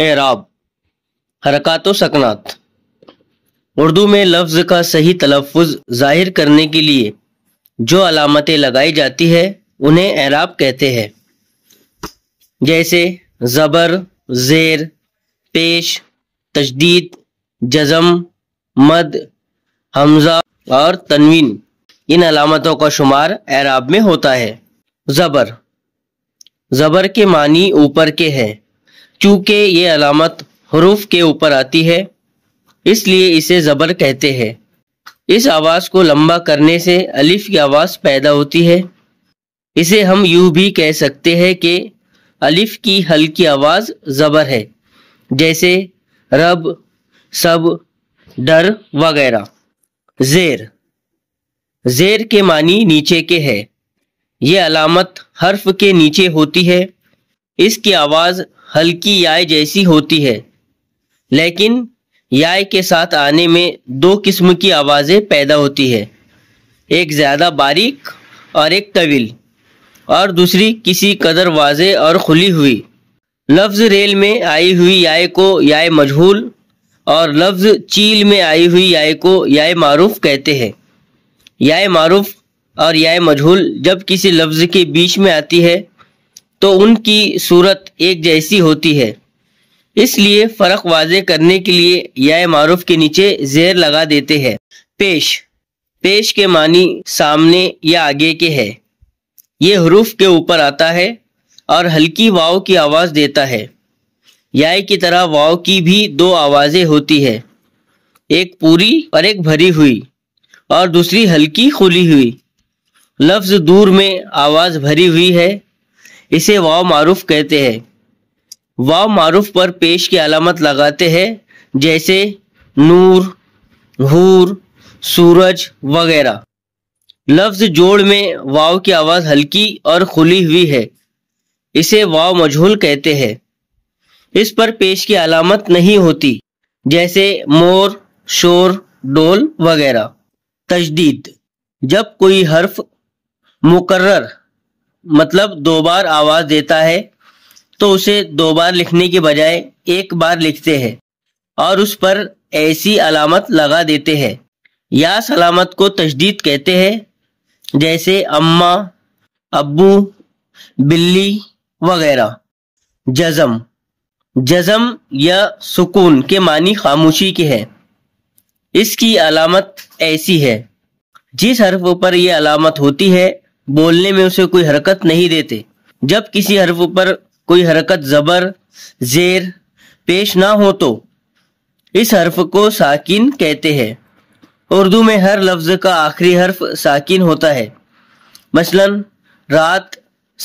एराब हरकत सकनात उर्दू में लफ्ज़ का सही तलफ़ ज़ाहिर करने के लिए जो अलामतें लगाई जाती है उन्हें एराब कहते हैं जैसे ज़बर ज़ेर पेश तजदीद जज़म मद हमज़ा और तनवीन इन अलामतों का शुमार एराब में होता है ज़बर ज़बर के मानी ऊपर के हैं चूंकि ये अलामत हरूफ के ऊपर आती है इसलिए इसे ज़बर कहते हैं इस आवाज़ को लंबा करने से अलिफ की आवाज़ पैदा होती है इसे हम यू भी कह सकते हैं कि अलिफ की हल्की आवाज़ ज़बर है जैसे रब सब डर वगैरह जेर जेर के मानी नीचे के है ये अलामत हर्फ के नीचे होती है इसकी आवाज़ हल्की याय जैसी होती है लेकिन याय के साथ आने में दो किस्म की आवाज़ें पैदा होती है एक ज़्यादा बारीक और एक तवील और दूसरी किसी कदर वाजे और खुली हुई लफ्ज़ रेल में आई हुई याय को याय मजहूल और लफ्ज़ चील में आई हुई याय को याय मारूफ कहते हैं याय मारूफ और याय मजहूल जब किसी लफ्ज़ के बीच में आती है तो उनकी सूरत एक जैसी होती है इसलिए फ़र्क वाजे करने के लिए या मारूफ के नीचे जेर लगा देते हैं पेश पेश के मानी सामने या आगे के है ये हरूफ के ऊपर आता है और हल्की वाव की आवाज़ देता है याय की तरह वाव की भी दो आवाज़ें होती है एक पूरी और एक भरी हुई और दूसरी हल्की खुली हुई लफ्ज़ दूर में आवाज़ भरी हुई है इसे वाव मारूफ कहते हैं वाव मारूफ पर पेश की अलामत लगाते हैं जैसे नूर हूर सूरज वगैरह लफ्ज जोड़ में वाव की आवाज हल्की और खुली हुई है इसे वाव मजहूल कहते हैं इस पर पेश की अलामत नहीं होती जैसे मोर शोर डोल वगैरह तजदीद जब कोई हर्फ मुकर्र मतलब दो बार आवाज देता है तो उसे दो बार लिखने के बजाय एक बार लिखते हैं और उस पर ऐसी अलामत लगा देते हैं या सलामत को तशदीद कहते हैं जैसे अम्मा अब्बू बिल्ली वगैरह जज़म जज़म या सुकून के मानी खामोशी के है इसकी अलामत ऐसी है जिस हर्फ पर यह अलामत होती है बोलने में उसे कोई हरकत नहीं देते जब किसी हर्फ पर कोई हरकत जबर जेर पेश ना हो तो इस हर्फ को साकिन कहते हैं उर्दू में हर लफ्ज का आखिरी हर्फ साकिन होता है मसलन रात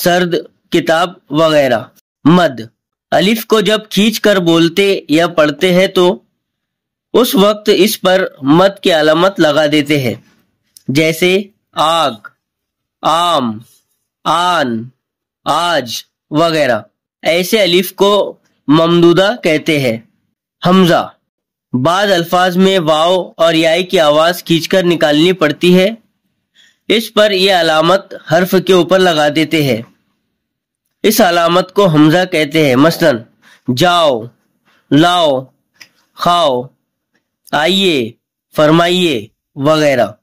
सर्द किताब वगैरह मद अलिफ को जब खींच कर बोलते या पढ़ते हैं तो उस वक्त इस पर मत की अलामत लगा देते हैं जैसे आग आम आन आज वगैरह ऐसे अलिफ को ममदूदा कहते हैं हमजा बाद अल्फाज में वाव और याई की आवाज़ खींचकर निकालनी पड़ती है इस पर यह अलामत हर्फ के ऊपर लगा देते हैं इस अलामत को हमजा कहते हैं मसलन जाओ लाओ खाओ आइए फरमाइए वगैरह